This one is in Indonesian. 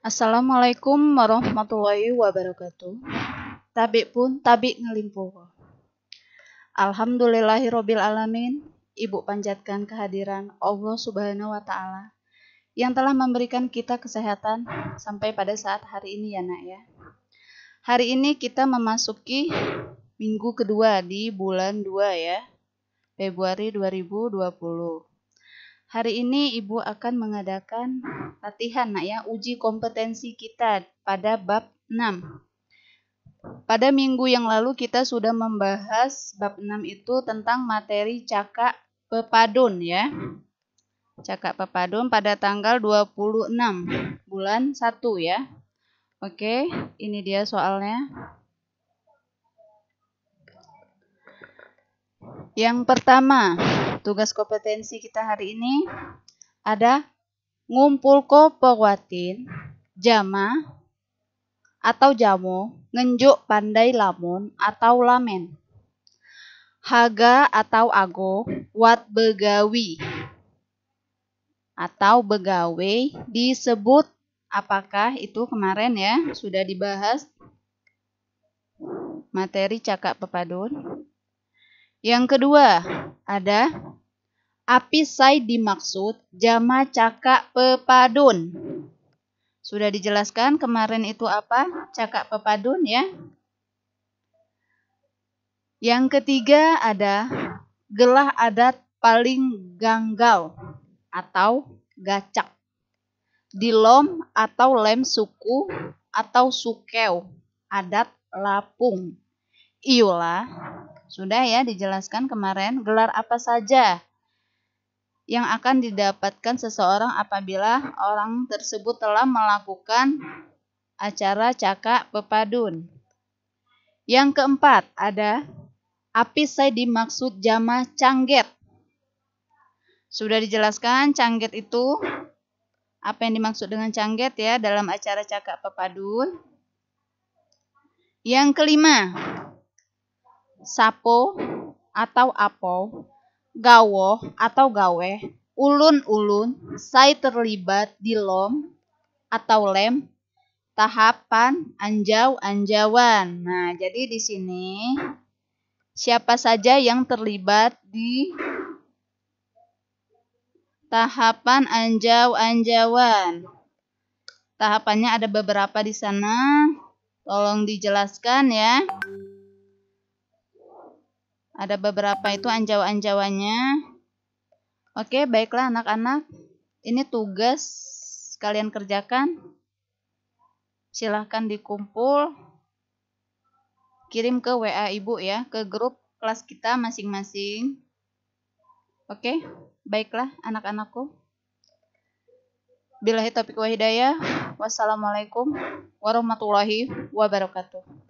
Assalamualaikum warahmatullahi wabarakatuh. Tabik pun tabik ngelimpuh. Alhamdulillahirobbil alamin. Ibu panjatkan kehadiran Allah Subhanahu wa taala yang telah memberikan kita kesehatan sampai pada saat hari ini ya Nak ya. Hari ini kita memasuki minggu kedua di bulan 2 ya. Februari 2020. Hari ini Ibu akan mengadakan latihan nak ya, uji kompetensi kita pada bab 6. Pada minggu yang lalu kita sudah membahas bab 6 itu tentang materi cakak pepadun ya. Cakak pepadun pada tanggal 26 bulan 1 ya. Oke, ini dia soalnya. Yang pertama, tugas kompetensi kita hari ini ada ngumpul ko pewatin, jama atau jamu, ngenjuk pandai lamun atau lamen. Haga atau ago, wat begawi atau begawe disebut apakah itu kemarin ya sudah dibahas materi cakap pepadun. Yang kedua ada Api Apisai dimaksud jama cakak pepadun. Sudah dijelaskan kemarin itu apa? Cakak pepadun ya. Yang ketiga ada gelah adat paling ganggal atau gacak. Dilom atau lem suku atau sukeu adat Lapung. Iula sudah ya dijelaskan kemarin gelar apa saja yang akan didapatkan seseorang apabila orang tersebut telah melakukan acara cakak pepadun. Yang keempat ada api saya dimaksud jama cangget. Sudah dijelaskan cangget itu apa yang dimaksud dengan cangget ya dalam acara cakak pepadun. Yang kelima, sapo atau apo gawo atau gawe, ulun-ulun, saya terlibat di lom atau lem, tahapan anjau anjawan Nah, jadi di sini siapa saja yang terlibat di tahapan anjau anjawan Tahapannya ada beberapa di sana. Tolong dijelaskan ya. Ada beberapa itu anjawa-anjawanya. Oke, baiklah anak-anak. Ini tugas kalian kerjakan. Silahkan dikumpul. Kirim ke WA Ibu ya, ke grup kelas kita masing-masing. Oke, baiklah anak-anakku. Bilahi topik wahidaya, Wassalamualaikum warahmatullahi wabarakatuh.